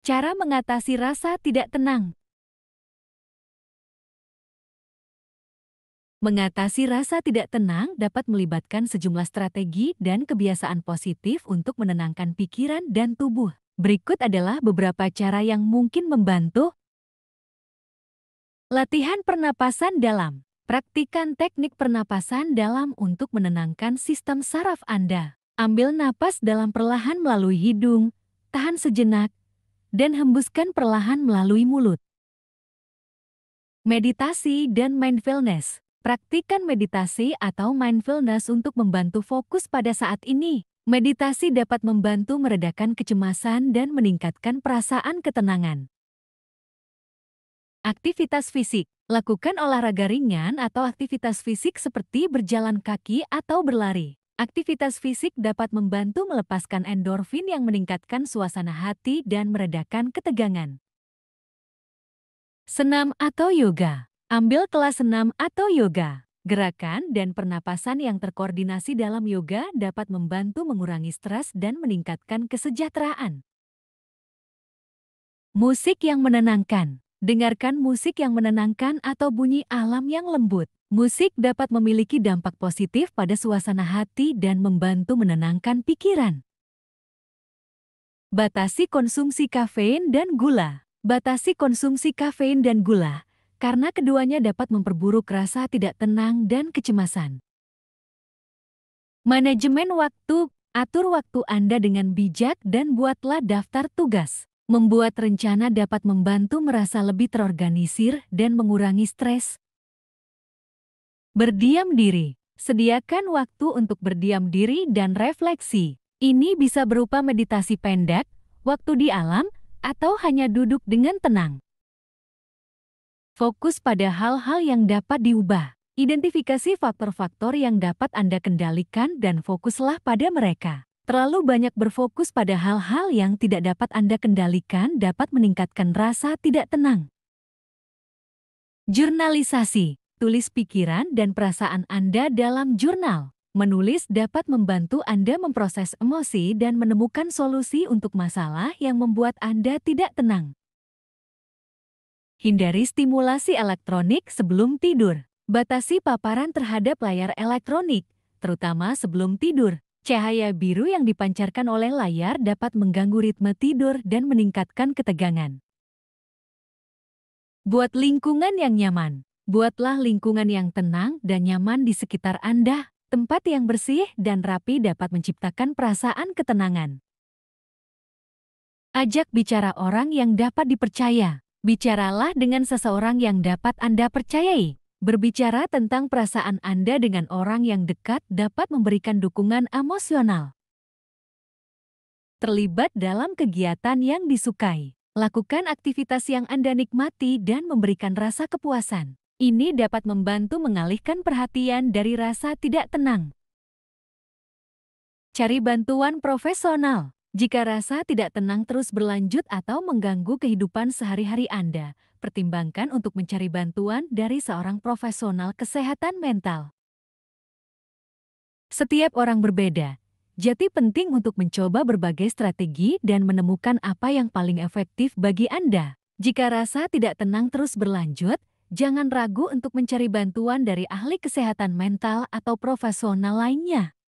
Cara mengatasi rasa tidak tenang. Mengatasi rasa tidak tenang dapat melibatkan sejumlah strategi dan kebiasaan positif untuk menenangkan pikiran dan tubuh. Berikut adalah beberapa cara yang mungkin membantu. Latihan pernapasan dalam. Praktikan teknik pernapasan dalam untuk menenangkan sistem saraf Anda. Ambil napas dalam perlahan melalui hidung, tahan sejenak, dan hembuskan perlahan melalui mulut. Meditasi dan mindfulness. Praktikan meditasi atau mindfulness untuk membantu fokus pada saat ini. Meditasi dapat membantu meredakan kecemasan dan meningkatkan perasaan ketenangan. Aktivitas fisik. Lakukan olahraga ringan atau aktivitas fisik seperti berjalan kaki atau berlari. Aktivitas fisik dapat membantu melepaskan endorfin yang meningkatkan suasana hati dan meredakan ketegangan. Senam atau yoga. Ambil kelas senam atau yoga. Gerakan dan pernapasan yang terkoordinasi dalam yoga dapat membantu mengurangi stres dan meningkatkan kesejahteraan. Musik yang menenangkan. Dengarkan musik yang menenangkan atau bunyi alam yang lembut. Musik dapat memiliki dampak positif pada suasana hati dan membantu menenangkan pikiran. Batasi konsumsi kafein dan gula. Batasi konsumsi kafein dan gula, karena keduanya dapat memperburuk rasa tidak tenang dan kecemasan. Manajemen waktu, atur waktu Anda dengan bijak dan buatlah daftar tugas membuat rencana dapat membantu merasa lebih terorganisir dan mengurangi stres. Berdiam diri. Sediakan waktu untuk berdiam diri dan refleksi. Ini bisa berupa meditasi pendek, waktu di alam, atau hanya duduk dengan tenang. Fokus pada hal-hal yang dapat diubah. Identifikasi faktor-faktor yang dapat Anda kendalikan dan fokuslah pada mereka. Terlalu banyak berfokus pada hal-hal yang tidak dapat Anda kendalikan dapat meningkatkan rasa tidak tenang. Jurnalisasi, tulis pikiran dan perasaan Anda dalam jurnal. Menulis dapat membantu Anda memproses emosi dan menemukan solusi untuk masalah yang membuat Anda tidak tenang. Hindari stimulasi elektronik sebelum tidur. Batasi paparan terhadap layar elektronik, terutama sebelum tidur Cahaya biru yang dipancarkan oleh layar dapat mengganggu ritme tidur dan meningkatkan ketegangan. Buat lingkungan yang nyaman. Buatlah lingkungan yang tenang dan nyaman di sekitar Anda. Tempat yang bersih dan rapi dapat menciptakan perasaan ketenangan. Ajak bicara orang yang dapat dipercaya. Bicaralah dengan seseorang yang dapat Anda percayai. Berbicara tentang perasaan Anda dengan orang yang dekat dapat memberikan dukungan emosional. Terlibat dalam kegiatan yang disukai. Lakukan aktivitas yang Anda nikmati dan memberikan rasa kepuasan. Ini dapat membantu mengalihkan perhatian dari rasa tidak tenang. Cari bantuan profesional. Jika rasa tidak tenang terus berlanjut atau mengganggu kehidupan sehari-hari Anda, pertimbangkan untuk mencari bantuan dari seorang profesional kesehatan mental. Setiap orang berbeda, jadi penting untuk mencoba berbagai strategi dan menemukan apa yang paling efektif bagi Anda. Jika rasa tidak tenang terus berlanjut, jangan ragu untuk mencari bantuan dari ahli kesehatan mental atau profesional lainnya.